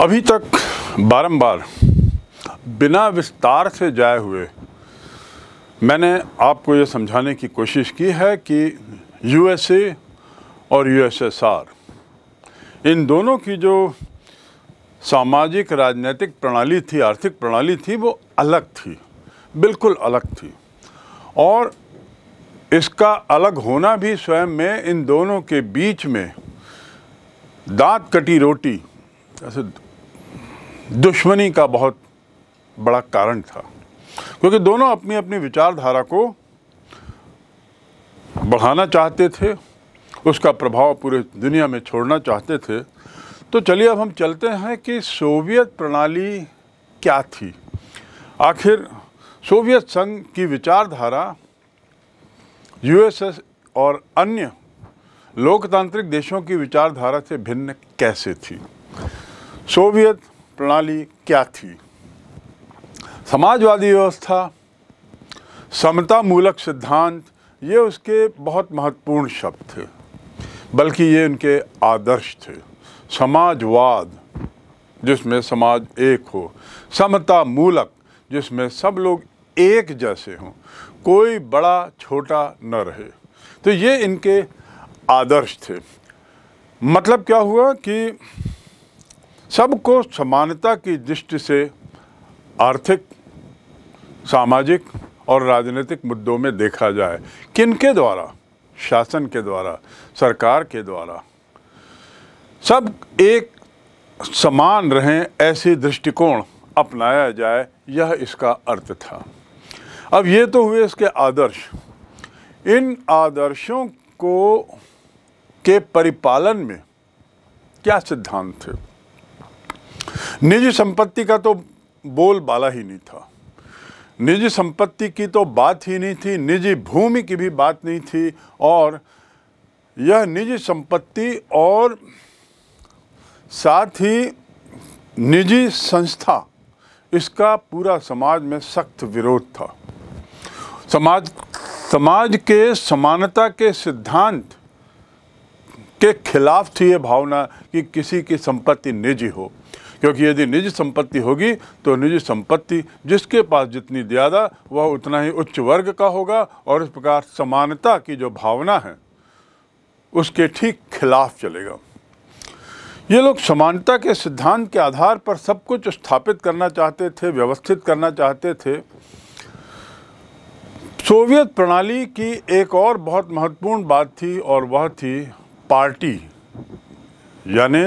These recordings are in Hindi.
अभी तक बारंबार बिना विस्तार से जाए हुए मैंने आपको ये समझाने की कोशिश की है कि यूएसए और यूएसएसआर इन दोनों की जो सामाजिक राजनीतिक प्रणाली थी आर्थिक प्रणाली थी वो अलग थी बिल्कुल अलग थी और इसका अलग होना भी स्वयं में इन दोनों के बीच में दांत कटी रोटी ऐसे दुश्मनी का बहुत बड़ा कारण था क्योंकि दोनों अपनी अपनी विचारधारा को बढ़ाना चाहते थे उसका प्रभाव पूरे दुनिया में छोड़ना चाहते थे तो चलिए अब हम चलते हैं कि सोवियत प्रणाली क्या थी आखिर सोवियत संघ की विचारधारा यूएसएस और अन्य लोकतांत्रिक देशों की विचारधारा से भिन्न कैसे थी सोवियत प्रणाली क्या थी समाजवादी व्यवस्था समता मूलक सिद्धांत ये उसके बहुत महत्वपूर्ण शब्द थे बल्कि ये उनके आदर्श थे समाजवाद जिसमें समाज एक हो समता मूलक जिसमें सब लोग एक जैसे हों कोई बड़ा छोटा न रहे तो ये इनके आदर्श थे मतलब क्या हुआ कि सबको समानता की दृष्टि से आर्थिक सामाजिक और राजनीतिक मुद्दों में देखा जाए किनके द्वारा शासन के द्वारा सरकार के द्वारा सब एक समान रहें ऐसे दृष्टिकोण अपनाया जाए यह इसका अर्थ था अब ये तो हुए इसके आदर्श इन आदर्शों को के परिपालन में क्या सिद्धांत थे निजी संपत्ति का तो बोल बाला ही नहीं था निजी संपत्ति की तो बात ही नहीं थी निजी भूमि की भी बात नहीं थी और यह निजी संपत्ति और साथ ही निजी संस्था इसका पूरा समाज में सख्त विरोध था समाज समाज के समानता के सिद्धांत के खिलाफ थी ये भावना कि किसी की संपत्ति निजी हो क्योंकि यदि निजी संपत्ति होगी तो निजी संपत्ति जिसके पास जितनी ज़्यादा वह उतना ही उच्च वर्ग का होगा और इस प्रकार समानता की जो भावना है उसके ठीक खिलाफ चलेगा ये लोग समानता के सिद्धांत के आधार पर सब कुछ स्थापित करना चाहते थे व्यवस्थित करना चाहते थे सोवियत प्रणाली की एक और बहुत महत्वपूर्ण बात थी और वह थी पार्टी यानी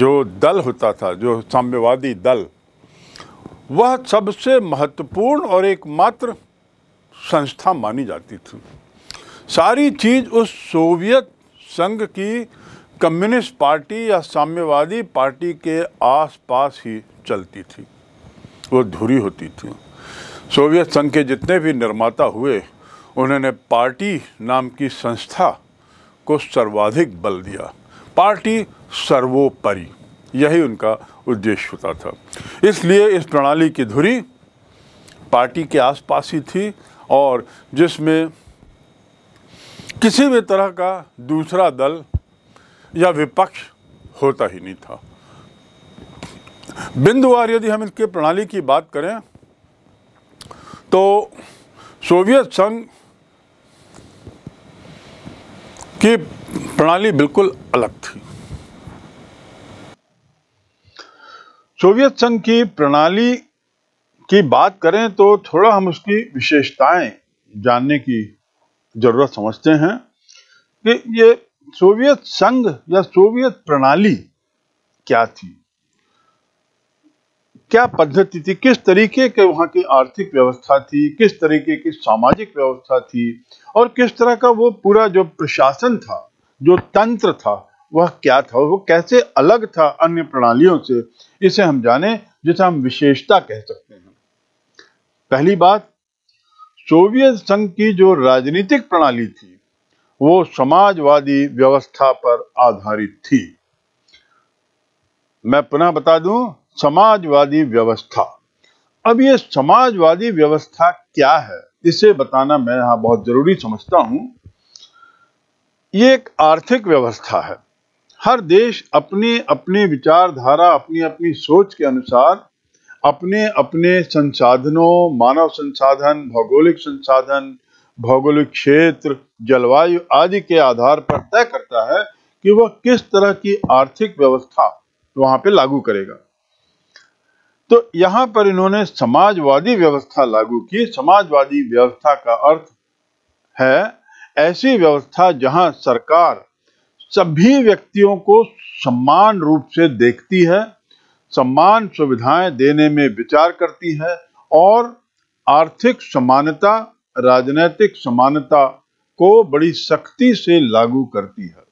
जो दल होता था जो साम्यवादी दल वह सबसे महत्वपूर्ण और एकमात्र संस्था मानी जाती थी सारी चीज़ उस सोवियत संघ की कम्युनिस्ट पार्टी या साम्यवादी पार्टी के आसपास ही चलती थी वो धुरी होती थी सोवियत संघ के जितने भी निर्माता हुए उन्होंने पार्टी नाम की संस्था को सर्वाधिक बल दिया पार्टी सर्वोपरि यही उनका उद्देश्य होता था इसलिए इस प्रणाली की धुरी पार्टी के आसपास ही थी और जिसमें किसी भी तरह का दूसरा दल या विपक्ष होता ही नहीं था बिंदुवार यदि हम इनके प्रणाली की बात करें तो सोवियत संघ की प्रणाली बिल्कुल अलग थी सोवियत संघ की प्रणाली की बात करें तो थोड़ा हम उसकी विशेषताएं जानने की जरूरत समझते हैं कि ये सोवियत संघ या सोवियत प्रणाली क्या थी क्या पद्धति थी किस तरीके के वहां की आर्थिक व्यवस्था थी किस तरीके की सामाजिक व्यवस्था थी और किस तरह का वो पूरा जो प्रशासन था जो तंत्र था वह क्या था वो कैसे अलग था अन्य प्रणालियों से इसे हम जाने जिसे हम विशेषता कह सकते हैं पहली बात सोवियत संघ की जो राजनीतिक प्रणाली थी वो समाजवादी व्यवस्था पर आधारित थी मैं पुनः बता दूं समाजवादी व्यवस्था अब ये समाजवादी व्यवस्था क्या है इसे बताना मैं यहां बहुत जरूरी समझता हूं ये एक आर्थिक व्यवस्था है हर देश अपने अपने विचारधारा अपनी अपनी सोच के अनुसार अपने अपने संसाधनों मानव संसाधन भौगोलिक संसाधन भौगोलिक क्षेत्र जलवायु आदि के आधार पर तय करता है कि वह किस तरह की आर्थिक व्यवस्था वहां पे लागू करेगा तो यहां पर इन्होंने समाजवादी व्यवस्था लागू की समाजवादी व्यवस्था का अर्थ है ऐसी व्यवस्था जहां सरकार सभी व्यक्तियों को सम्मान रूप से देखती है सम्मान सुविधाएं देने में विचार करती है और आर्थिक समानता राजनीतिक समानता को बड़ी सख्ती से लागू करती है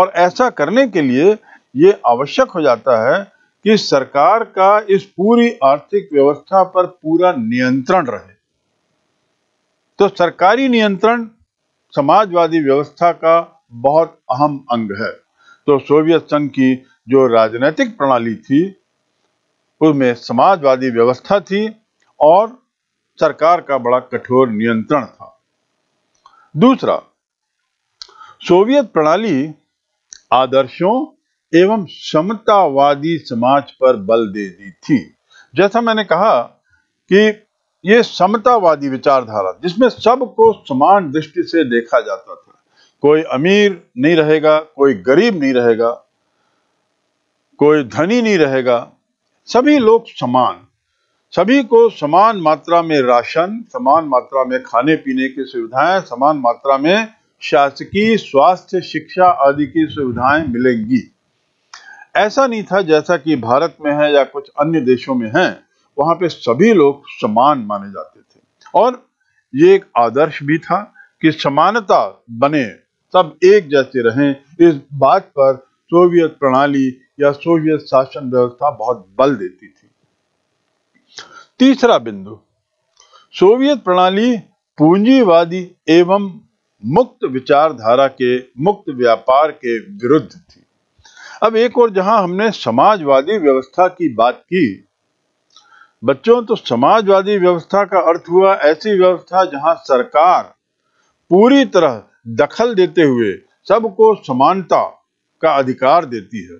और ऐसा करने के लिए ये आवश्यक हो जाता है कि सरकार का इस पूरी आर्थिक व्यवस्था पर पूरा नियंत्रण रहे तो सरकारी नियंत्रण समाजवादी व्यवस्था का बहुत अहम अंग है तो सोवियत संघ की जो राजनीतिक प्रणाली थी उसमें समाजवादी व्यवस्था थी और सरकार का बड़ा कठोर नियंत्रण था दूसरा सोवियत प्रणाली आदर्शों एवं समतावादी समाज पर बल दे दी थी जैसा मैंने कहा कि यह समतावादी विचारधारा जिसमें सबको समान दृष्टि से देखा जाता था कोई अमीर नहीं रहेगा कोई गरीब नहीं रहेगा कोई धनी नहीं रहेगा सभी लोग समान सभी को समान मात्रा में राशन समान मात्रा में खाने पीने की सुविधाएं समान मात्रा में शासकीय स्वास्थ्य शिक्षा आदि की सुविधाएं मिलेंगी ऐसा नहीं था जैसा कि भारत में है या कुछ अन्य देशों में है वहां पे सभी लोग समान माने जाते थे और ये एक आदर्श भी था कि समानता बने सब एक जैसे रहें इस बात पर सोवियत प्रणाली या सोवियत शासन व्यवस्था बहुत बल देती थी तीसरा बिंदु सोवियत प्रणाली पूंजीवादी एवं मुक्त विचारधारा के मुक्त व्यापार के विरुद्ध थी अब एक और जहां हमने समाजवादी व्यवस्था की बात की बच्चों तो समाजवादी व्यवस्था का अर्थ हुआ ऐसी व्यवस्था जहां सरकार पूरी तरह दखल देते हुए सबको समानता का अधिकार देती है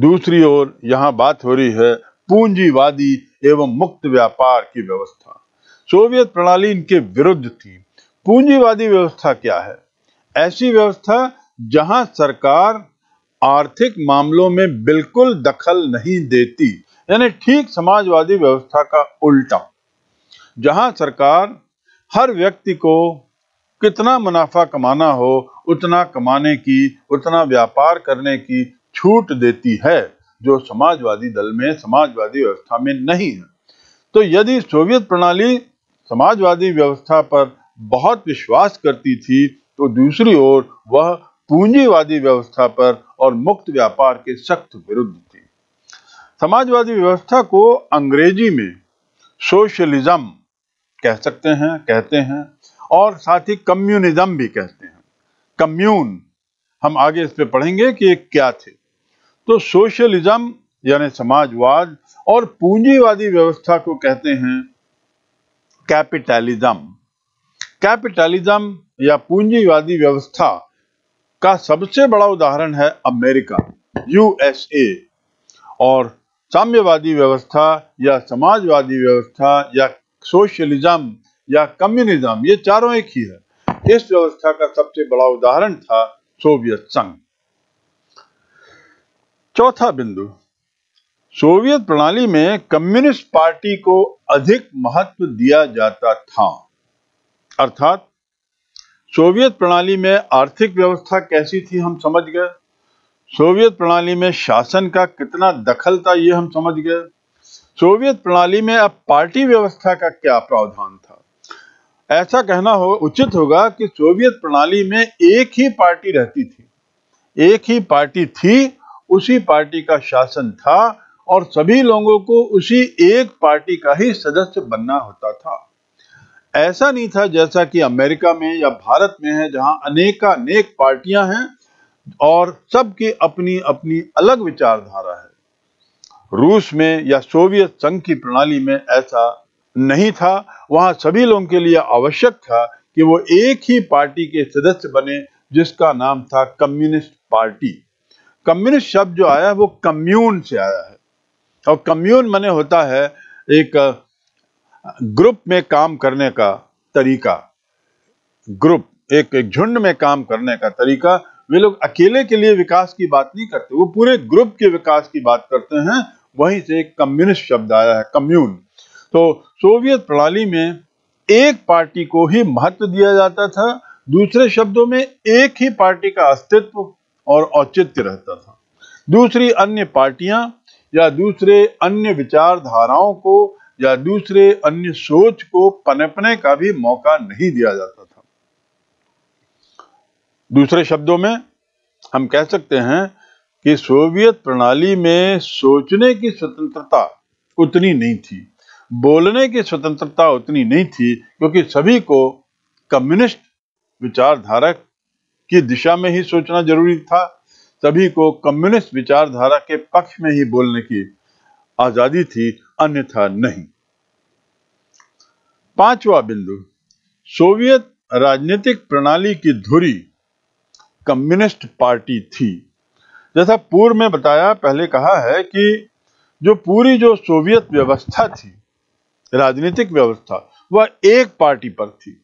दूसरी ओर यहां बात हो रही है पूंजीवादी एवं मुक्त व्यापार की व्यवस्था सोवियत प्रणाली इनके विरुद्ध थी पूंजीवादी व्यवस्था क्या है ऐसी व्यवस्था जहां सरकार आर्थिक मामलों में बिल्कुल दखल नहीं देती यानी ठीक समाजवादी व्यवस्था का उल्टा जहां सरकार हर व्यक्ति को कितना मुनाफा कमाना हो उतना कमाने की उतना व्यापार करने की छूट देती है जो समाजवादी दल में समाजवादी व्यवस्था में नहीं है तो यदि सोवियत प्रणाली समाजवादी व्यवस्था पर बहुत विश्वास करती थी तो दूसरी ओर वह पूंजीवादी व्यवस्था पर और मुक्त व्यापार के सख्त विरुद्ध थी समाजवादी व्यवस्था को अंग्रेजी में सोशलिज्म कह सकते हैं कहते हैं और साथ ही कम्युनिज्म भी कहते हैं कम्यून हम आगे इस पे पढ़ेंगे कि ये क्या थे तो सोशलिज्म यानी समाजवाद और पूंजीवादी व्यवस्था को कहते हैं कैपिटलिज्म कैपिटलिज्म या पूंजीवादी व्यवस्था का सबसे बड़ा उदाहरण है अमेरिका यूएसए और साम्यवादी व्यवस्था या समाजवादी व्यवस्था या सोशलिज्म या कम्युनिज्म ये चारों एक ही है इस व्यवस्था का सबसे बड़ा उदाहरण था सोवियत संघ चौथा बिंदु सोवियत प्रणाली में कम्युनिस्ट पार्टी को अधिक महत्व दिया जाता था अर्थात सोवियत प्रणाली में आर्थिक व्यवस्था कैसी थी हम समझ गए सोवियत प्रणाली में शासन का कितना दखल था ये हम समझ गए सोवियत प्रणाली में अब पार्टी व्यवस्था का क्या प्रावधान था ऐसा कहना हो उचित होगा कि सोवियत प्रणाली में एक ही पार्टी रहती थी एक ही पार्टी थी उसी पार्टी का शासन था और सभी लोगों को उसी एक पार्टी का ही सदस्य बनना होता था ऐसा नहीं था जैसा कि अमेरिका में या भारत में है जहां अनेक पार्टियां हैं और सबकी अपनी अपनी अलग विचारधारा है रूस में या सोवियत संघ की प्रणाली में ऐसा नहीं था वहां सभी लोगों के लिए आवश्यक था कि वो एक ही पार्टी के सदस्य बने जिसका नाम था कम्युनिस्ट पार्टी कम्युनिस्ट शब्द जो आया वो कम्यून से आया है और कम्यून मने होता है एक ग्रुप में काम करने का तरीका ग्रुप एक एक झुंड में काम करने का तरीका वे लोग अकेले के लिए विकास की बात नहीं करते वो पूरे ग्रुप के विकास की बात करते हैं वहीं से एक कम्युनिस्ट शब्द आया है कम्यून तो सोवियत प्रणाली में एक पार्टी को ही महत्व दिया जाता था दूसरे शब्दों में एक ही पार्टी का अस्तित्व और औचित्य रहता था दूसरी अन्य पार्टियां या दूसरे अन्य विचारधाराओं को या दूसरे अन्य सोच को पनपने का भी मौका नहीं दिया जाता था दूसरे शब्दों में हम कह सकते हैं कि सोवियत प्रणाली में सोचने की स्वतंत्रता उतनी नहीं थी बोलने की स्वतंत्रता उतनी नहीं थी क्योंकि सभी को कम्युनिस्ट विचारधारा की दिशा में ही सोचना जरूरी था सभी को कम्युनिस्ट विचारधारा के पक्ष में ही बोलने की आजादी थी अन्यथा नहीं पांचवा बिंदु सोवियत राजनीतिक प्रणाली की धुरी कम्युनिस्ट पार्टी थी जैसा पूर्व में बताया पहले कहा है कि जो पूरी जो सोवियत व्यवस्था थी राजनीतिक व्यवस्था वह एक पार्टी पर थी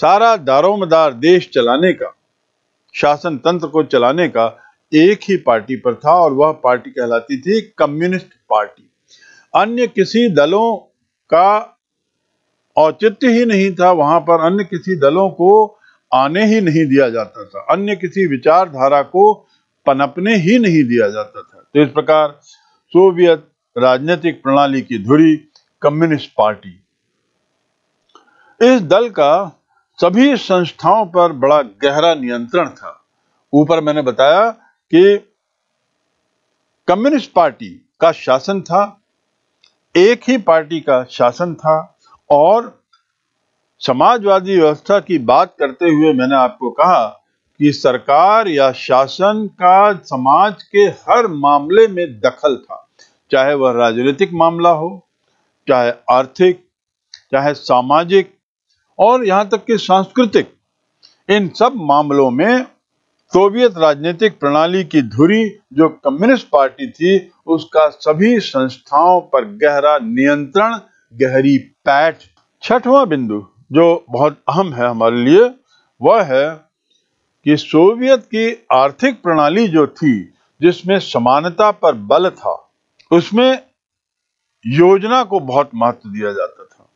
सारा दारोमदार देश चलाने का शासन तंत्र को चलाने का एक ही पार्टी पर था और वह पार्टी कहलाती थी कम्युनिस्ट पार्टी अन्य किसी दलों का औचित्य ही नहीं था वहां पर अन्य किसी दलों को आने ही नहीं दिया जाता था अन्य किसी विचारधारा को पनपने ही नहीं दिया जाता था तो इस प्रकार सोवियत राजनीतिक प्रणाली की धुरी कम्युनिस्ट पार्टी इस दल का सभी संस्थाओं पर बड़ा गहरा नियंत्रण था ऊपर मैंने बताया कि कम्युनिस्ट पार्टी का शासन था एक ही पार्टी का शासन था और समाजवादी व्यवस्था की बात करते हुए मैंने आपको कहा कि सरकार या शासन का समाज के हर मामले में दखल था चाहे वह राजनीतिक मामला हो चाहे आर्थिक चाहे सामाजिक और यहां तक कि सांस्कृतिक इन सब मामलों में सोवियत राजनीतिक प्रणाली की धुरी जो कम्युनिस्ट पार्टी थी उसका सभी संस्थाओं पर गहरा नियंत्रण गहरी पैठ छठवां बिंदु जो बहुत अहम है हमारे लिए वह है कि सोवियत की आर्थिक प्रणाली जो थी जिसमें समानता पर बल था उसमें योजना को बहुत महत्व दिया जाता था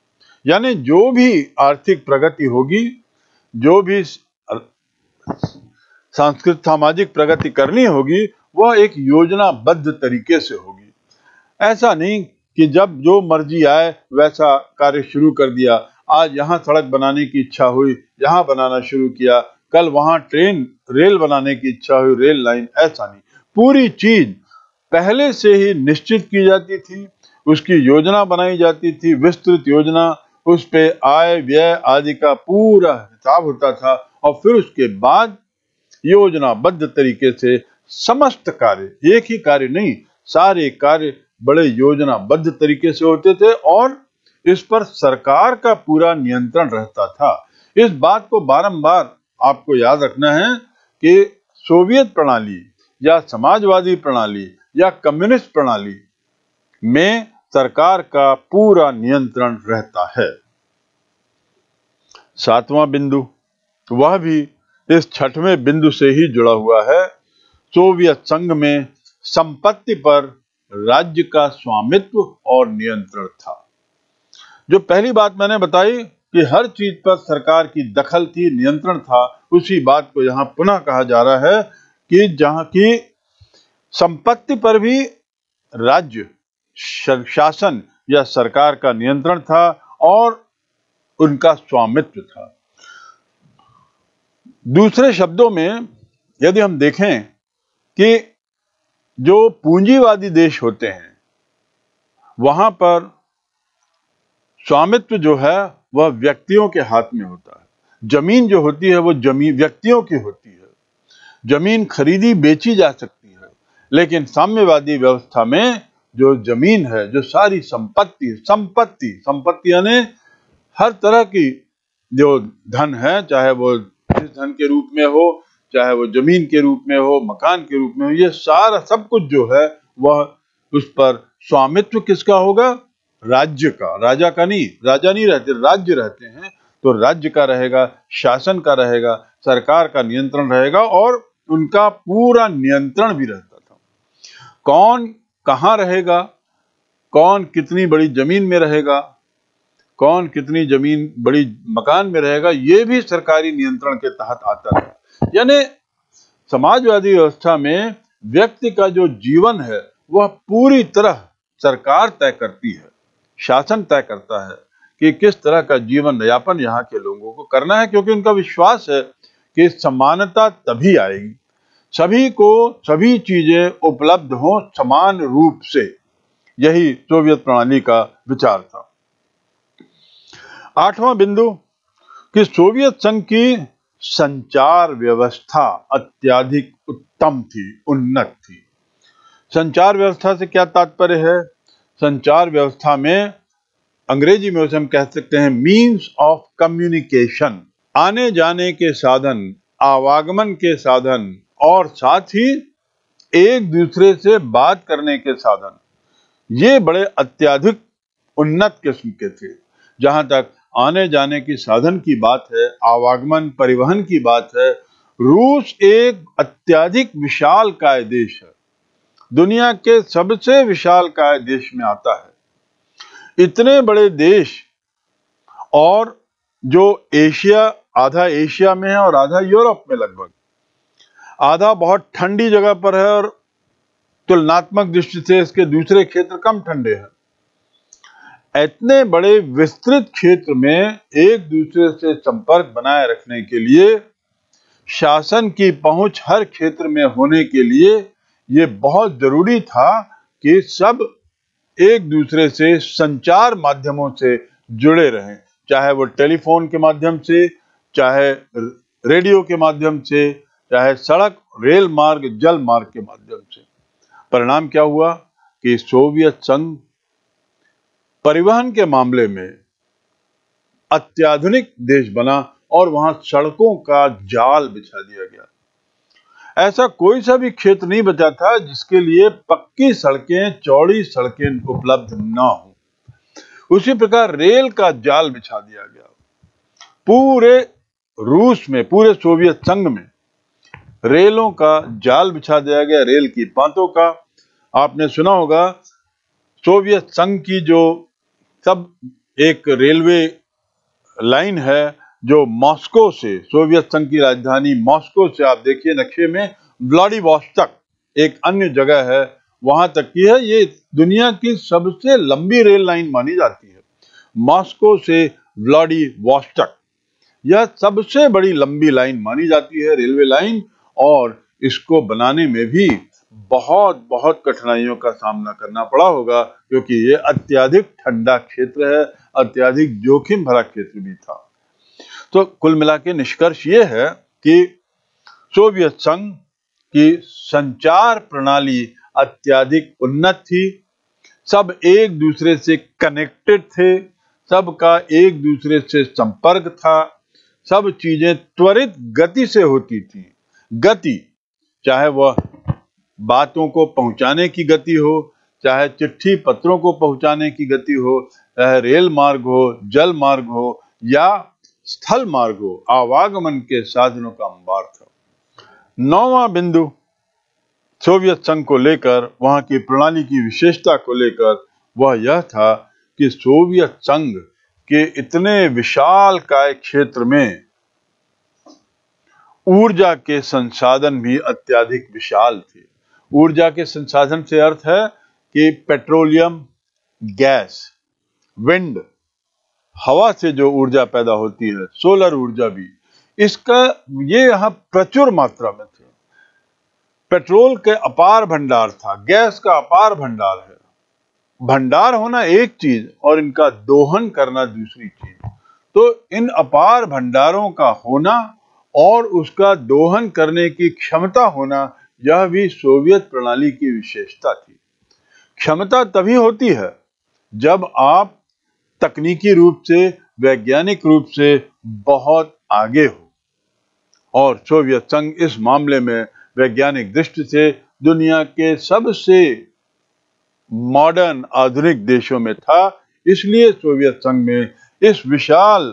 यानी जो भी आर्थिक प्रगति होगी जो भी सांस्कृतिक सामाजिक प्रगति करनी होगी वह एक योजनाबद्ध तरीके से होगी ऐसा नहीं कि जब जो मर्जी आए वैसा कार्य शुरू कर दिया आज यहाँ सड़क बनाने की इच्छा हुई यहाँ बनाना शुरू किया कल वहाँ ट्रेन रेल बनाने की इच्छा हुई रेल लाइन ऐसा नहीं पूरी चीज पहले से ही निश्चित की जाती थी उसकी योजना बनाई जाती थी विस्तृत योजना उस पे आय व्यय आदि का पूरा हिसाब होता था और फिर उसके बाद योजनाबद्ध तरीके से समस्त कार्य एक ही कार्य नहीं सारे कार्य बड़े योजनाबद्ध तरीके से होते थे और इस पर सरकार का पूरा नियंत्रण रहता था इस बात को बारंबार आपको याद रखना है कि सोवियत प्रणाली या समाजवादी प्रणाली या कम्युनिस्ट प्रणाली में सरकार का पूरा नियंत्रण रहता है सातवां बिंदु वह भी इस छठवें बिंदु से ही जुड़ा हुआ है सोवियत संघ में संपत्ति पर राज्य का स्वामित्व और नियंत्रण था जो पहली बात मैंने बताई कि हर चीज पर सरकार की दखल थी नियंत्रण था उसी बात को यहां पुनः कहा जा रहा है कि जहां की संपत्ति पर भी राज्य शासन या सरकार का नियंत्रण था और उनका स्वामित्व था दूसरे शब्दों में यदि हम देखें कि जो पूंजीवादी देश होते हैं वहां पर स्वामित्व जो है वह व्यक्तियों के हाथ में होता है जमीन जो होती है वह जमीन व्यक्तियों की होती है जमीन खरीदी बेची जा सकती है लेकिन साम्यवादी व्यवस्था में जो जमीन है जो सारी संपत्ति संपत्ति संपत्ति यानी हर तरह की जो धन है चाहे वो जिस धन के रूप में हो चाहे वो जमीन के रूप में हो मकान के रूप में हो ये सारा सब कुछ जो है वह उस पर स्वामित्व किसका होगा राज्य का राजा का नहीं राजा नहीं रहते राज्य रहते हैं तो राज्य का रहेगा शासन का रहेगा सरकार का नियंत्रण रहेगा और उनका पूरा नियंत्रण भी रहता था कौन कहाँ रहेगा कौन कितनी बड़ी जमीन में रहेगा कौन कितनी जमीन बड़ी मकान में रहेगा ये भी सरकारी नियंत्रण के तहत आता है यानी समाजवादी व्यवस्था में व्यक्ति का जो जीवन है वह पूरी तरह सरकार तय करती है शासन तय करता है कि किस तरह का जीवन यापन यहाँ के लोगों को करना है क्योंकि उनका विश्वास है कि समानता तभी आएगी सभी को सभी चीजें उपलब्ध हों समान रूप से यही सोवियत प्रणाली का विचार था आठवां बिंदु कि सोवियत संघ की संचार व्यवस्था अत्याधिक उत्तम थी उन्नत थी संचार व्यवस्था से क्या तात्पर्य है संचार व्यवस्था में अंग्रेजी में उसे हम कह सकते हैं मीन्स ऑफ कम्युनिकेशन आने जाने के साधन आवागमन के साधन और साथ ही एक दूसरे से बात करने के साधन ये बड़े अत्याधिक उन्नत किस्म के थे जहां तक आने जाने की साधन की बात है आवागमन परिवहन की बात है रूस एक अत्याधिक विशाल काय देश है दुनिया के सबसे विशाल काय देश में आता है इतने बड़े देश और जो एशिया आधा एशिया में है और आधा यूरोप में लगभग आधा बहुत ठंडी जगह पर है और तुलनात्मक दृष्टि से इसके दूसरे क्षेत्र कम ठंडे हैं इतने बड़े विस्तृत क्षेत्र में एक दूसरे से संपर्क बनाए रखने के लिए शासन की पहुंच हर क्षेत्र में होने के लिए ये बहुत जरूरी था कि सब एक दूसरे से संचार माध्यमों से जुड़े रहें चाहे वो टेलीफोन के माध्यम से चाहे रेडियो के माध्यम से चाहे सड़क रेल मार्ग जल मार्ग के माध्यम से परिणाम क्या हुआ कि सोवियत संघ परिवहन के मामले में अत्याधुनिक देश बना और वहां सड़कों का जाल बिछा दिया गया ऐसा कोई सा भी क्षेत्र नहीं बचा था जिसके लिए पक्की सड़कें चौड़ी सड़कें उपलब्ध ना हो उसी प्रकार रेल का जाल बिछा दिया गया पूरे रूस में पूरे सोवियत संघ में रेलों का जाल बिछा दिया गया रेल की पांतों का आपने सुना होगा सोवियत संघ की जो सब एक रेलवे लाइन है जो मॉस्को से सोवियत संघ की राजधानी मॉस्को से आप देखिए नक्शे में व्लाडिवॉस्टक एक अन्य जगह है वहां तक की है ये दुनिया की सबसे लंबी रेल लाइन मानी जाती है मॉस्को से व्लाडिवॉस्टक यह सबसे बड़ी लंबी लाइन मानी जाती है रेलवे लाइन और इसको बनाने में भी बहुत बहुत कठिनाइयों का सामना करना पड़ा होगा क्योंकि ये अत्याधिक ठंडा क्षेत्र है अत्याधिक जोखिम भरा क्षेत्र भी था तो कुल मिला के निष्कर्ष ये है कि सोवियत संघ की संचार प्रणाली अत्याधिक उन्नत थी सब एक दूसरे से कनेक्टेड थे सबका एक दूसरे से संपर्क था सब चीजें त्वरित गति से होती थी गति चाहे वह बातों को पहुंचाने की गति हो चाहे चिट्ठी पत्रों को पहुंचाने की गति हो चाहे रेल मार्ग हो जल मार्ग हो या स्थल मार्ग हो आवागमन के साधनों का अंबार था नौवा बिंदु सोवियत संघ को लेकर वहां की प्रणाली की विशेषता को लेकर वह यह था कि सोवियत संघ के इतने विशाल काय क्षेत्र में ऊर्जा के संसाधन भी अत्याधिक विशाल थे ऊर्जा के संसाधन से अर्थ है कि पेट्रोलियम गैस विंड हवा से जो ऊर्जा पैदा होती है सोलर ऊर्जा भी इसका ये यहां प्रचुर मात्रा में थे पेट्रोल के अपार भंडार था गैस का अपार भंडार है भंडार होना एक चीज और इनका दोहन करना दूसरी चीज तो इन अपार भंडारों का होना और उसका दोहन करने की क्षमता होना यह भी सोवियत प्रणाली की विशेषता थी क्षमता तभी होती है जब आप तकनीकी रूप से वैज्ञानिक रूप से बहुत आगे हो और सोवियत संघ इस मामले में वैज्ञानिक दृष्टि से दुनिया के सबसे मॉडर्न आधुनिक देशों में था इसलिए सोवियत संघ में इस विशाल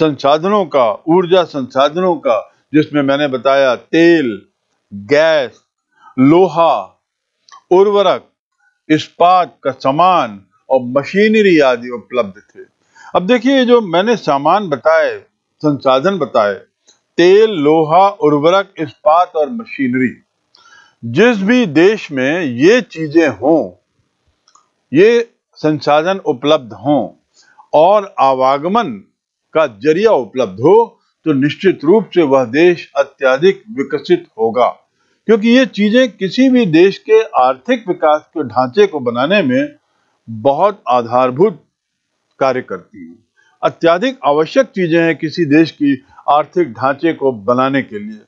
संसाधनों का ऊर्जा संसाधनों का जिसमें मैंने बताया तेल गैस लोहा उर्वरक इस्पात का सामान और मशीनरी आदि उपलब्ध थे अब देखिए जो मैंने सामान बताए संसाधन बताए तेल लोहा उर्वरक इस्पात और मशीनरी जिस भी देश में ये चीजें हों ये संसाधन उपलब्ध हों और आवागमन का जरिया उपलब्ध हो तो निश्चित रूप से वह देश अत्याधिक विकसित होगा क्योंकि ये चीजें किसी भी देश के आर्थिक विकास के ढांचे को बनाने में बहुत आधारभूत कार्य करती हैं अत्याधिक आवश्यक चीजें हैं किसी देश की आर्थिक ढांचे को बनाने के लिए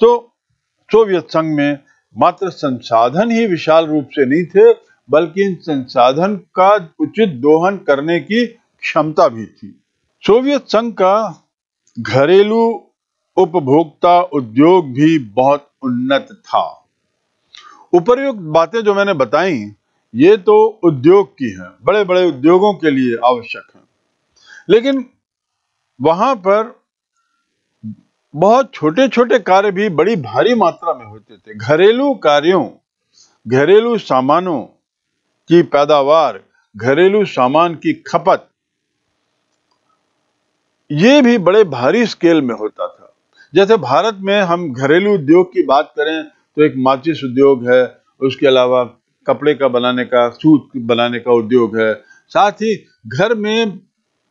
तो सोवियत संघ में मात्र संसाधन ही विशाल रूप से नहीं थे बल्कि इन संसाधन का उचित दोहन करने की क्षमता भी थी सोवियत संघ का घरेलू उपभोक्ता उद्योग भी बहुत उन्नत था उपरयुक्त बातें जो मैंने बताई ये तो उद्योग की हैं बड़े बड़े उद्योगों के लिए आवश्यक हैं लेकिन वहां पर बहुत छोटे छोटे कार्य भी बड़ी भारी मात्रा में होते थे घरेलू कार्यों घरेलू सामानों की पैदावार घरेलू सामान की खपत ये भी बड़े भारी स्केल में होता था जैसे भारत में हम घरेलू उद्योग की बात करें तो एक माचिस उद्योग है उसके अलावा कपड़े का बनाने का सूत बनाने का उद्योग है साथ ही घर में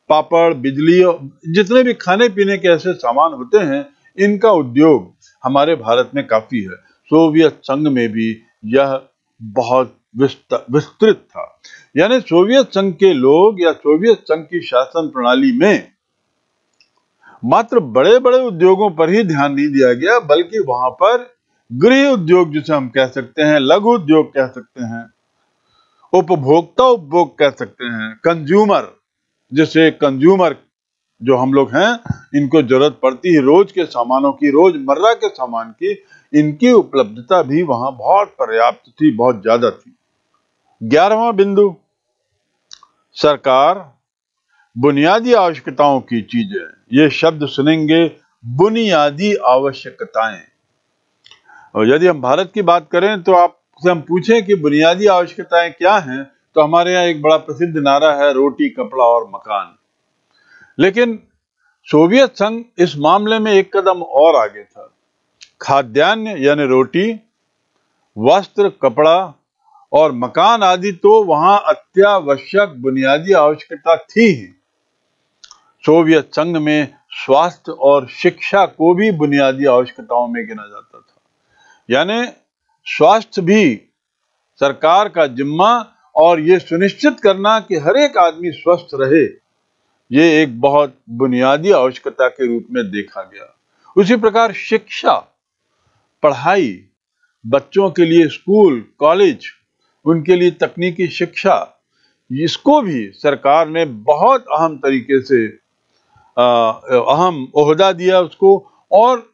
पापड़ बिजली और जितने भी खाने पीने के ऐसे सामान होते हैं इनका उद्योग हमारे भारत में काफी है सोवियत संघ में भी यह बहुत विस्तृत था यानी सोवियत संघ के लोग या सोवियत संघ की शासन प्रणाली में मात्र बड़े बड़े उद्योगों पर ही ध्यान नहीं दिया गया बल्कि वहां पर गृह उद्योग जिसे हम कह सकते हैं लघु उद्योग कह सकते हैं उपभोक्ता उपभोग कह सकते हैं कंज्यूमर जिसे कंज्यूमर जो हम लोग हैं इनको जरूरत पड़ती है रोज के सामानों की रोजमर्रा के सामान की इनकी उपलब्धता भी वहां बहुत पर्याप्त थी बहुत ज्यादा थी ग्यारहवा बिंदु सरकार बुनियादी आवश्यकताओं की चीजें ये शब्द सुनेंगे बुनियादी आवश्यकताएं और यदि हम भारत की बात करें तो आपसे हम पूछें कि बुनियादी आवश्यकताएं क्या हैं तो हमारे यहाँ एक बड़ा प्रसिद्ध नारा है रोटी कपड़ा और मकान लेकिन सोवियत संघ इस मामले में एक कदम और आगे था खाद्यान्न यानी रोटी वस्त्र कपड़ा और मकान आदि तो वहां अत्यावश्यक बुनियादी आवश्यकता थी ही सोवियत संघ में स्वास्थ्य और शिक्षा को भी बुनियादी आवश्यकताओं में गिना जाता था यानी स्वास्थ्य भी सरकार का जिम्मा और ये सुनिश्चित करना कि हर एक आदमी स्वस्थ रहे ये एक बहुत बुनियादी आवश्यकता के रूप में देखा गया उसी प्रकार शिक्षा पढ़ाई बच्चों के लिए स्कूल कॉलेज उनके लिए तकनीकी शिक्षा इसको भी सरकार ने बहुत अहम तरीके से अहम अहदा दिया उसको और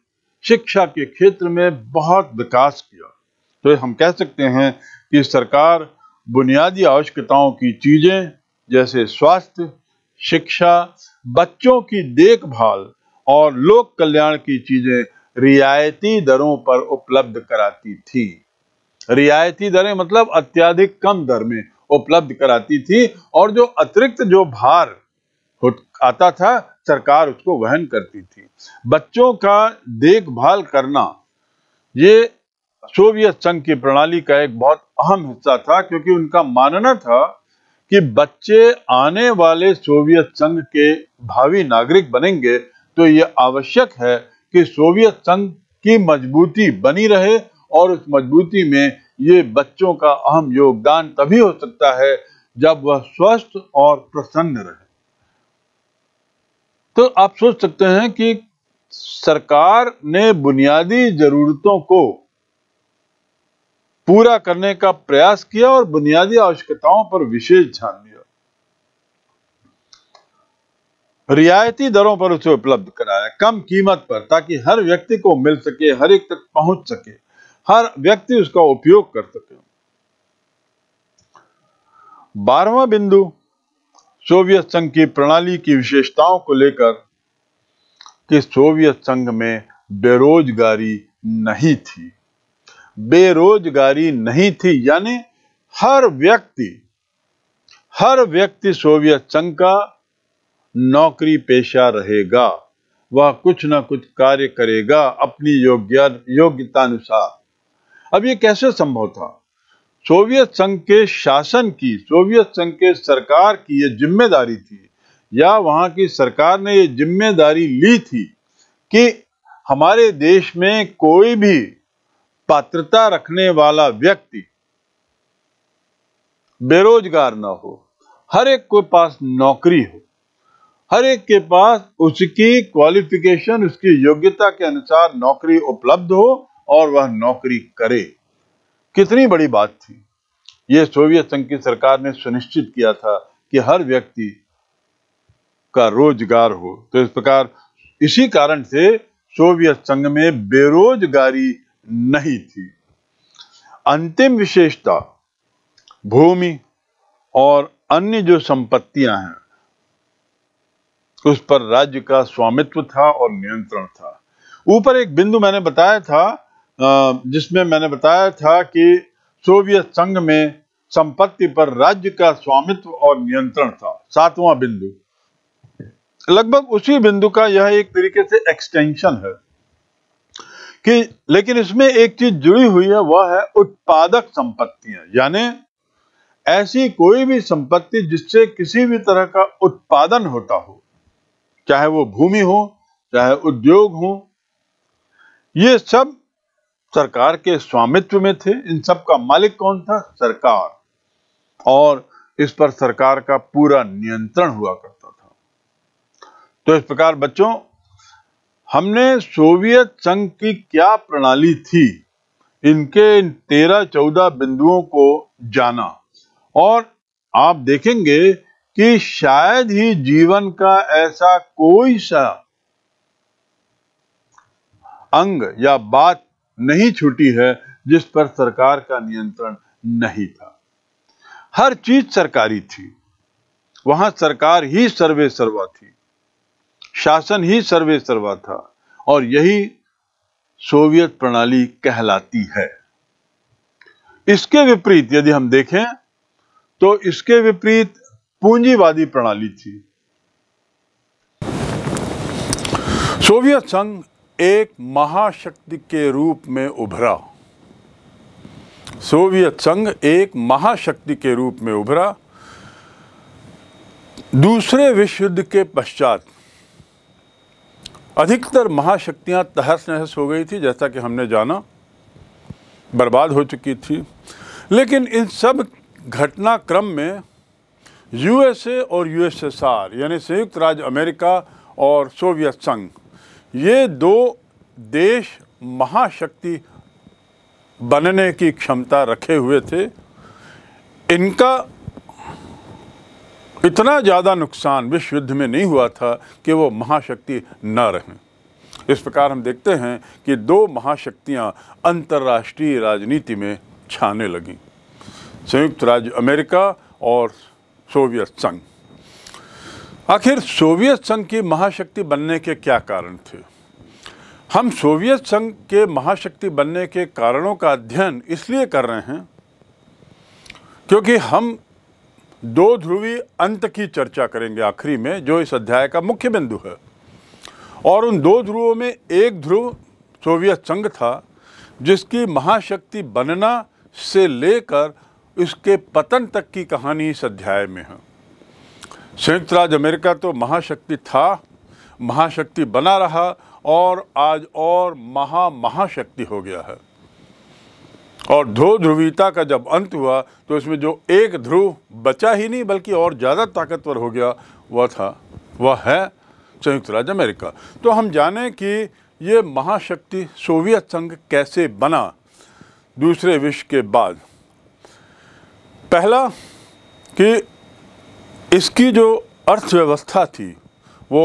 शिक्षा के क्षेत्र में बहुत विकास किया तो हम कह सकते हैं कि सरकार बुनियादी आवश्यकताओं की चीज़ें जैसे स्वास्थ्य शिक्षा बच्चों की देखभाल और लोक कल्याण की चीज़ें रियायती दरों पर उपलब्ध कराती थी रियायती दरें मतलब अत्याधिक कम दर में उपलब्ध कराती थी और जो अतिरिक्त जो भार आता था सरकार उसको वहन करती थी बच्चों का देखभाल करना ये सोवियत संघ की प्रणाली का एक बहुत अहम हिस्सा था क्योंकि उनका मानना था कि बच्चे आने वाले सोवियत संघ के भावी नागरिक बनेंगे तो ये आवश्यक है कि सोवियत संघ की मजबूती बनी रहे और उस मजबूती में ये बच्चों का अहम योगदान तभी हो सकता है जब वह स्वस्थ और प्रसन्न रहे तो आप सोच सकते हैं कि सरकार ने बुनियादी जरूरतों को पूरा करने का प्रयास किया और बुनियादी आवश्यकताओं पर विशेष ध्यान दिया रियायती दरों पर उसे उपलब्ध कराया कम कीमत पर ताकि हर व्यक्ति को मिल सके हर एक तक पहुंच सके हर व्यक्ति उसका उपयोग कर सके बारहवा बिंदु सोवियत संघ की प्रणाली की विशेषताओं को लेकर कि सोवियत संघ में बेरोजगारी नहीं थी बेरोजगारी नहीं थी यानी हर व्यक्ति हर व्यक्ति सोवियत संघ का नौकरी पेशा रहेगा वह कुछ ना कुछ कार्य करेगा अपनी योग्य योग्यता अनुसार अब ये कैसे संभव था सोवियत संघ के शासन की सोवियत संघ के सरकार की ये जिम्मेदारी थी या वहाँ की सरकार ने ये जिम्मेदारी ली थी कि हमारे देश में कोई भी पात्रता रखने वाला व्यक्ति बेरोजगार ना हो हर एक के पास नौकरी हो हर एक के पास उसकी क्वालिफिकेशन उसकी योग्यता के अनुसार नौकरी उपलब्ध हो और वह नौकरी करे कितनी बड़ी बात थी ये सोवियत संघ की सरकार ने सुनिश्चित किया था कि हर व्यक्ति का रोजगार हो तो इस प्रकार इसी कारण से सोवियत संघ में बेरोजगारी नहीं थी अंतिम विशेषता भूमि और अन्य जो संपत्तियां हैं उस पर राज्य का स्वामित्व था और नियंत्रण था ऊपर एक बिंदु मैंने बताया था जिसमें मैंने बताया था कि सोवियत संघ में संपत्ति पर राज्य का स्वामित्व और नियंत्रण था सातवां बिंदु लगभग उसी बिंदु का यह एक तरीके से एक्सटेंशन है कि लेकिन इसमें एक चीज जुड़ी हुई है वह है उत्पादक संपत्तियां यानी ऐसी कोई भी संपत्ति जिससे किसी भी तरह का उत्पादन होता हो चाहे वो भूमि हो चाहे उद्योग हो ये सब सरकार के स्वामित्व में थे इन सब का मालिक कौन था सरकार और इस पर सरकार का पूरा नियंत्रण हुआ करता था तो इस प्रकार बच्चों हमने सोवियत संघ की क्या प्रणाली थी इनके इन तेरह चौदह बिंदुओं को जाना और आप देखेंगे कि शायद ही जीवन का ऐसा कोई सा अंग या बात नहीं छूटी है जिस पर सरकार का नियंत्रण नहीं था हर चीज सरकारी थी वहां सरकार ही सर्वे सर्वा थी शासन ही सर्वे सर्वा था और यही सोवियत प्रणाली कहलाती है इसके विपरीत यदि हम देखें तो इसके विपरीत पूंजीवादी प्रणाली थी सोवियत संघ एक महाशक्ति के रूप में उभरा सोवियत संघ एक महाशक्ति के रूप में उभरा दूसरे विश्व युद्ध के पश्चात अधिकतर महाशक्तियां तहस नहस हो गई थी जैसा कि हमने जाना बर्बाद हो चुकी थी लेकिन इन सब घटनाक्रम में यूएसए और यूएसएसआर यानी संयुक्त राज्य अमेरिका और सोवियत संघ ये दो देश महाशक्ति बनने की क्षमता रखे हुए थे इनका इतना ज़्यादा नुकसान विश्व युद्ध में नहीं हुआ था कि वो महाशक्ति न रहें इस प्रकार हम देखते हैं कि दो महाशक्तियां अंतर्राष्ट्रीय राजनीति में छाने लगीं संयुक्त राज्य अमेरिका और सोवियत संघ आखिर सोवियत संघ की महाशक्ति बनने के क्या कारण थे हम सोवियत संघ के महाशक्ति बनने के कारणों का अध्ययन इसलिए कर रहे हैं क्योंकि हम दो ध्रुवी अंत की चर्चा करेंगे आखिरी में जो इस अध्याय का मुख्य बिंदु है और उन दो ध्रुवों में एक ध्रुव सोवियत संघ था जिसकी महाशक्ति बनना से लेकर इसके पतन तक की कहानी इस अध्याय में है संयुक्त राज्य अमेरिका तो महाशक्ति था महाशक्ति बना रहा और आज और महा महाशक्ति हो गया है और ध्रो ध्रुवीता का जब अंत हुआ तो इसमें जो एक ध्रुव बचा ही नहीं बल्कि और ज़्यादा ताकतवर हो गया वह था वह है संयुक्त राज्य अमेरिका तो हम जाने कि ये महाशक्ति सोवियत संघ कैसे बना दूसरे विश्व के बाद पहला कि इसकी जो अर्थव्यवस्था थी वो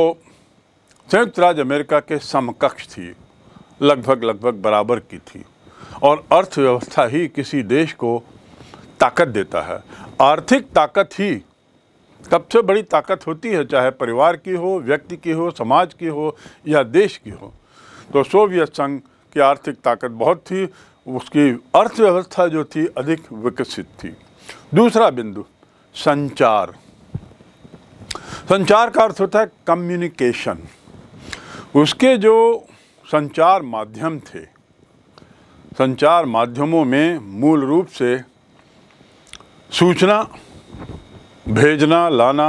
संयुक्त राज्य अमेरिका के समकक्ष थी लगभग लगभग बराबर की थी और अर्थव्यवस्था ही किसी देश को ताकत देता है आर्थिक ताकत ही सबसे बड़ी ताकत होती है चाहे परिवार की हो व्यक्ति की हो समाज की हो या देश की हो तो सोवियत संघ की आर्थिक ताकत बहुत थी उसकी अर्थव्यवस्था जो थी अधिक विकसित थी दूसरा बिंदु संचार संचार का अर्थ होता है कम्युनिकेशन उसके जो संचार माध्यम थे संचार माध्यमों में मूल रूप से सूचना भेजना लाना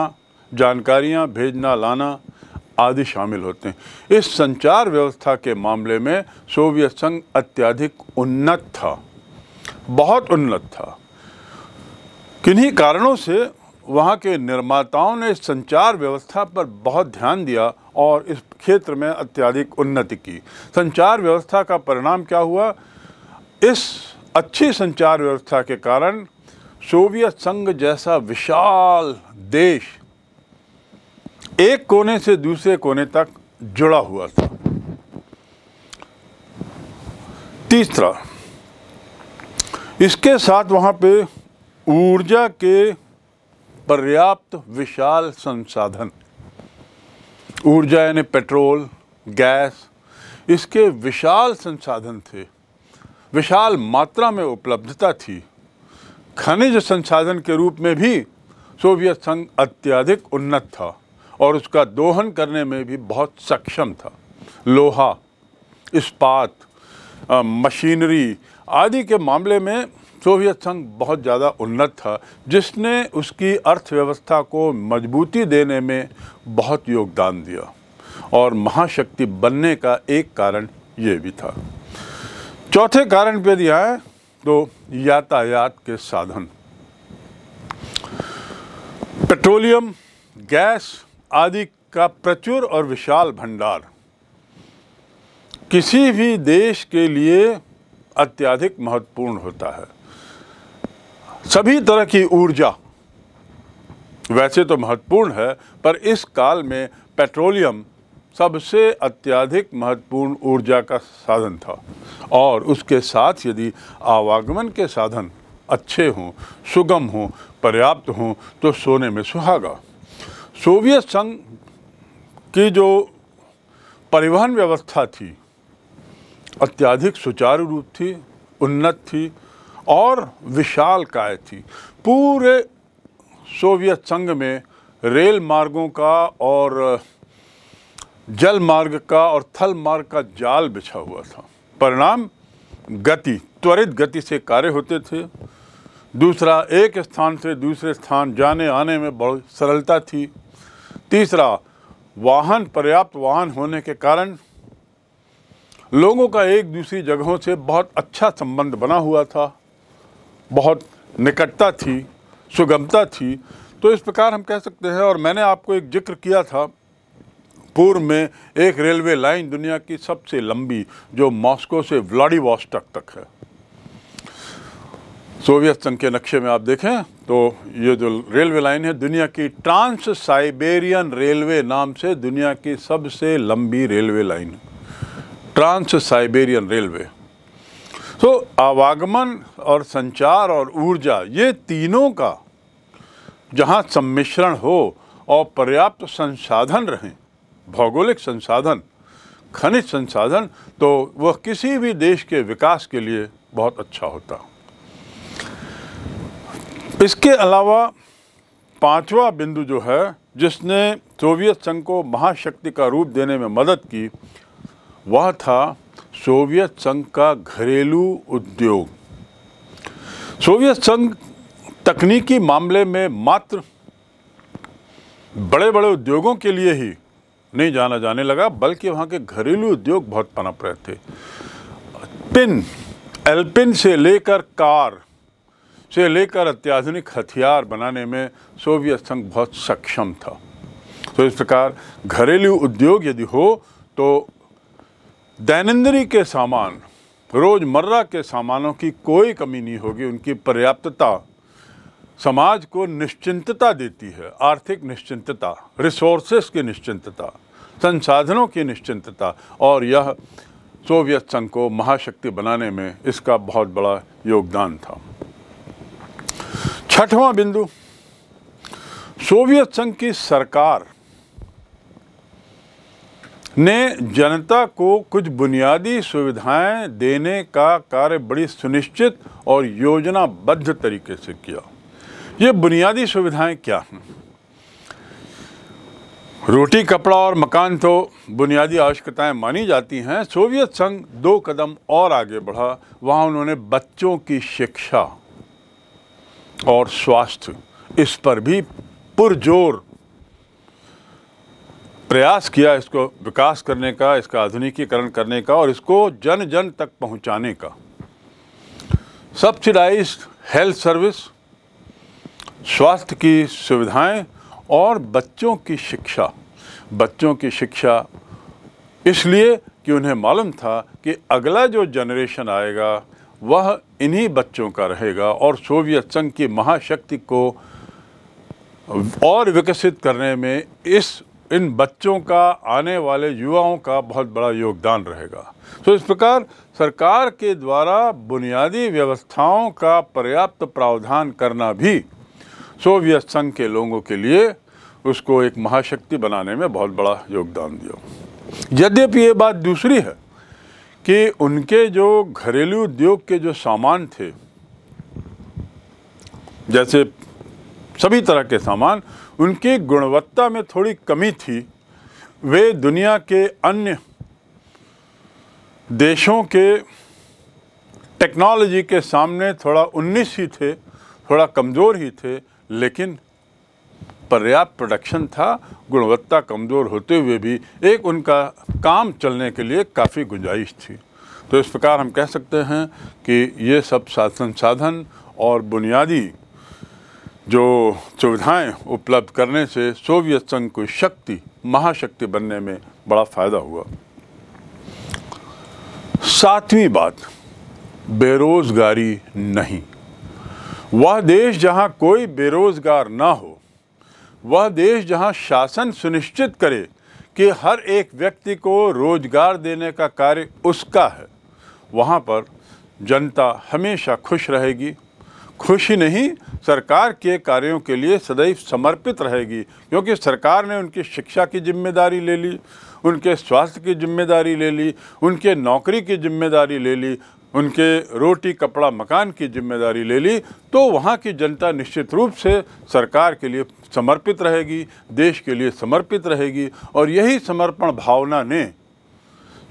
जानकारियां भेजना लाना आदि शामिल होते हैं इस संचार व्यवस्था के मामले में सोवियत संघ अत्यधिक उन्नत था बहुत उन्नत था किन्हीं कारणों से वहाँ के निर्माताओं ने संचार व्यवस्था पर बहुत ध्यान दिया और इस क्षेत्र में अत्यधिक उन्नति की संचार व्यवस्था का परिणाम क्या हुआ इस अच्छी संचार व्यवस्था के कारण सोवियत संघ जैसा विशाल देश एक कोने से दूसरे कोने तक जुड़ा हुआ था तीसरा इसके साथ वहाँ पे ऊर्जा के पर्याप्त विशाल संसाधन ऊर्जा यानी पेट्रोल गैस इसके विशाल संसाधन थे विशाल मात्रा में उपलब्धता थी खनिज संसाधन के रूप में भी सोवियत संघ अत्यधिक उन्नत था और उसका दोहन करने में भी बहुत सक्षम था लोहा इस्पात मशीनरी आदि के मामले में सोवियत संघ बहुत ज़्यादा उन्नत था जिसने उसकी अर्थव्यवस्था को मजबूती देने में बहुत योगदान दिया और महाशक्ति बनने का एक कारण ये भी था चौथे कारण पे दिया है तो यातायात के साधन पेट्रोलियम गैस आदि का प्रचुर और विशाल भंडार किसी भी देश के लिए अत्यधिक महत्वपूर्ण होता है सभी तरह की ऊर्जा वैसे तो महत्वपूर्ण है पर इस काल में पेट्रोलियम सबसे अत्याधिक महत्वपूर्ण ऊर्जा का साधन था और उसके साथ यदि आवागमन के साधन अच्छे हों सुगम हों पर्याप्त हों तो सोने में सुहागा सोवियत संघ की जो परिवहन व्यवस्था थी अत्याधिक सुचारू रूप थी उन्नत थी और विशाल काय थी पूरे सोवियत संघ में रेल मार्गों का और जल मार्ग का और थल मार्ग का जाल बिछा हुआ था परिणाम गति त्वरित गति से कार्य होते थे दूसरा एक स्थान से दूसरे स्थान जाने आने में बहुत सरलता थी तीसरा वाहन पर्याप्त वाहन होने के कारण लोगों का एक दूसरी जगहों से बहुत अच्छा संबंध बना हुआ था बहुत निकटता थी सुगमता थी तो इस प्रकार हम कह सकते हैं और मैंने आपको एक जिक्र किया था पूर्व में एक रेलवे लाइन दुनिया की सबसे लंबी जो मॉस्को से व्लाडिवॉस्टक तक है सोवियत संघ के नक्शे में आप देखें तो ये जो रेलवे लाइन है दुनिया की ट्रांस साइबेरियन रेलवे नाम से दुनिया की सबसे लंबी railway line trans Siberian railway so so, आवागमन और संचार और ऊर्जा ये तीनों का जहाँ सम्मिश्रण हो और पर्याप्त संसाधन रहें भौगोलिक संसाधन खनिज संसाधन तो वह किसी भी देश के विकास के लिए बहुत अच्छा होता इसके अलावा पांचवा बिंदु जो है जिसने सोवियत संघ को महाशक्ति का रूप देने में मदद की वह था सोवियत संघ का घरेलू उद्योग सोवियत संघ तकनीकी मामले में मात्र बड़े बड़े उद्योगों के लिए ही नहीं जाना जाने लगा बल्कि वहाँ के घरेलू उद्योग बहुत पनप रहे थे पिन एल्पिन से लेकर कार से लेकर अत्याधुनिक हथियार बनाने में सोवियत संघ बहुत सक्षम था तो इस प्रकार घरेलू उद्योग यदि हो तो दैनंदिनी के सामान रोज़मर्रा के सामानों की कोई कमी नहीं होगी उनकी पर्याप्तता समाज को निश्चिंतता देती है आर्थिक निश्चिंतता रिसोर्सेस की निश्चिंतता संसाधनों की निश्चिंतता और यह सोवियत संघ को महाशक्ति बनाने में इसका बहुत बड़ा योगदान था छठवां बिंदु सोवियत संघ की सरकार ने जनता को कुछ बुनियादी सुविधाएं देने का कार्य बड़ी सुनिश्चित और योजनाबद्ध तरीके से किया ये बुनियादी सुविधाएं क्या हैं रोटी कपड़ा और मकान तो बुनियादी आवश्यकताएं मानी जाती हैं सोवियत संघ दो कदम और आगे बढ़ा वहाँ उन्होंने बच्चों की शिक्षा और स्वास्थ्य इस पर भी पुरजोर प्रयास किया इसको विकास करने का इसका आधुनिकीकरण करने का और इसको जन जन तक पहुंचाने का सब्सिडाइज हेल्थ सर्विस स्वास्थ्य की सुविधाएं और बच्चों की शिक्षा बच्चों की शिक्षा इसलिए कि उन्हें मालूम था कि अगला जो जनरेशन आएगा वह इन्हीं बच्चों का रहेगा और सोवियत संघ की महाशक्ति को और विकसित करने में इस इन बच्चों का आने वाले युवाओं का बहुत बड़ा योगदान रहेगा तो इस प्रकार सरकार के द्वारा बुनियादी व्यवस्थाओं का पर्याप्त प्रावधान करना भी सोवियत संघ के लोगों के लिए उसको एक महाशक्ति बनाने में बहुत बड़ा योगदान दिया यद्यपि ये बात दूसरी है कि उनके जो घरेलू उद्योग के जो सामान थे जैसे सभी तरह के सामान उनकी गुणवत्ता में थोड़ी कमी थी वे दुनिया के अन्य देशों के टेक्नोलॉजी के सामने थोड़ा उन्नीस ही थे थोड़ा कमज़ोर ही थे लेकिन पर्याप्त प्रोडक्शन था गुणवत्ता कमज़ोर होते हुए भी एक उनका काम चलने के लिए काफ़ी गुंजाइश थी तो इस प्रकार हम कह सकते हैं कि ये सब साधन साधन और बुनियादी जो सुविधाएं उपलब्ध करने से सोवियत संघ को शक्ति महाशक्ति बनने में बड़ा फ़ायदा हुआ सातवीं बात बेरोज़गारी नहीं वह देश जहां कोई बेरोज़गार ना हो वह देश जहां शासन सुनिश्चित करे कि हर एक व्यक्ति को रोजगार देने का कार्य उसका है वहाँ पर जनता हमेशा खुश रहेगी खुश ही नहीं सरकार के कार्यों के लिए सदैव समर्पित रहेगी क्योंकि सरकार ने उनकी शिक्षा की जिम्मेदारी ले ली उनके स्वास्थ्य की जिम्मेदारी ले ली उनके नौकरी की जिम्मेदारी ले ली उनके रोटी कपड़ा मकान की जिम्मेदारी ले ली तो वहाँ की जनता निश्चित रूप से सरकार के लिए समर्पित रहेगी देश के लिए समर्पित रहेगी और यही समर्पण भावना ने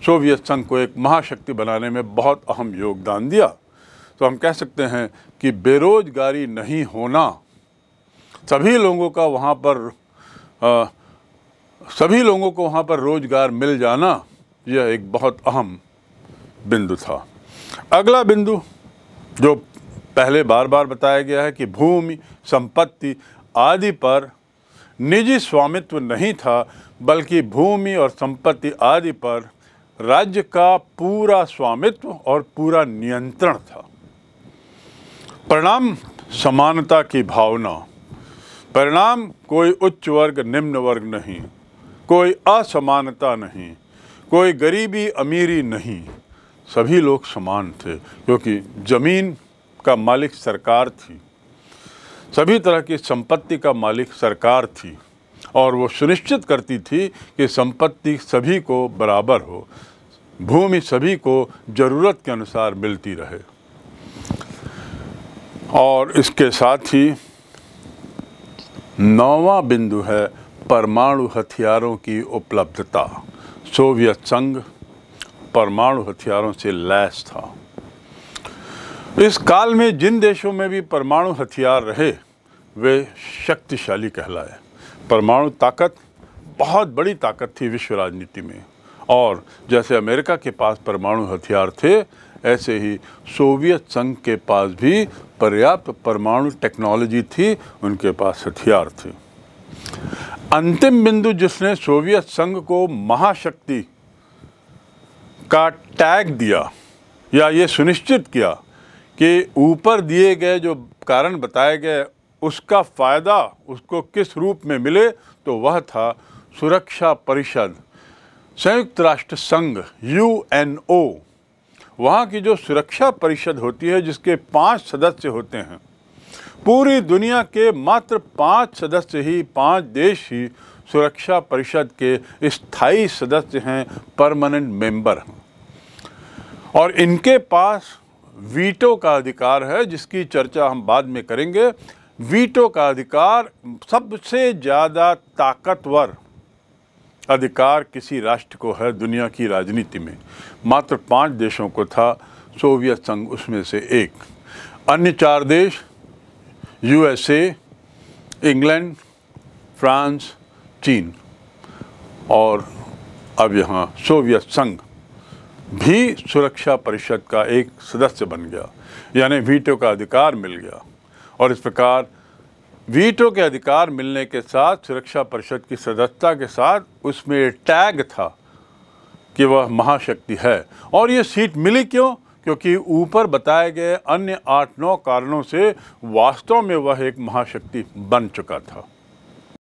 सोवियत संघ को एक महाशक्ति बनाने में बहुत अहम योगदान दिया तो हम कह सकते हैं कि बेरोजगारी नहीं होना सभी लोगों का वहाँ पर आ, सभी लोगों को वहाँ पर रोज़गार मिल जाना यह एक बहुत अहम बिंदु था अगला बिंदु जो पहले बार बार बताया गया है कि भूमि संपत्ति आदि पर निजी स्वामित्व नहीं था बल्कि भूमि और संपत्ति आदि पर राज्य का पूरा स्वामित्व और पूरा नियंत्रण था परिणाम समानता की भावना परिणाम कोई उच्च वर्ग निम्न वर्ग नहीं कोई असमानता नहीं कोई गरीबी अमीरी नहीं सभी लोग समान थे क्योंकि ज़मीन का मालिक सरकार थी सभी तरह की संपत्ति का मालिक सरकार थी और वो सुनिश्चित करती थी कि संपत्ति सभी को बराबर हो भूमि सभी को ज़रूरत के अनुसार मिलती रहे और इसके साथ ही नौवा बिंदु है परमाणु हथियारों की उपलब्धता सोवियत संघ परमाणु हथियारों से लैस था इस काल में जिन देशों में भी परमाणु हथियार रहे वे शक्तिशाली कहलाए परमाणु ताकत बहुत बड़ी ताकत थी विश्व राजनीति में और जैसे अमेरिका के पास परमाणु हथियार थे ऐसे ही सोवियत संघ के पास भी पर्याप्त परमाणु टेक्नोलॉजी थी उनके पास हथियार थे अंतिम बिंदु जिसने सोवियत संघ को महाशक्ति का टैग दिया या ये सुनिश्चित किया कि ऊपर दिए गए जो कारण बताए गए उसका फ़ायदा उसको किस रूप में मिले तो वह था सुरक्षा परिषद संयुक्त राष्ट्र संघ यूएनओ वहाँ की जो सुरक्षा परिषद होती है जिसके पाँच सदस्य होते हैं पूरी दुनिया के मात्र पाँच सदस्य ही पाँच देश ही सुरक्षा परिषद के स्थायी सदस्य हैं परमानेंट मेंबर हैं और इनके पास वीटो का अधिकार है जिसकी चर्चा हम बाद में करेंगे वीटो का अधिकार सबसे ज़्यादा ताकतवर अधिकार किसी राष्ट्र को है दुनिया की राजनीति में मात्र पांच देशों को था सोवियत संघ उसमें से एक अन्य चार देश यूएसए इंग्लैंड फ्रांस चीन और अब यहाँ सोवियत संघ भी सुरक्षा परिषद का एक सदस्य बन गया यानी वीटो का अधिकार मिल गया और इस प्रकार वीटो के अधिकार मिलने के साथ सुरक्षा परिषद की सदस्यता के साथ उसमें टैग था कि वह महाशक्ति है और ये सीट मिली क्यों क्योंकि ऊपर बताए गए अन्य आठ नौ कारणों से वास्तव में वह एक महाशक्ति बन चुका था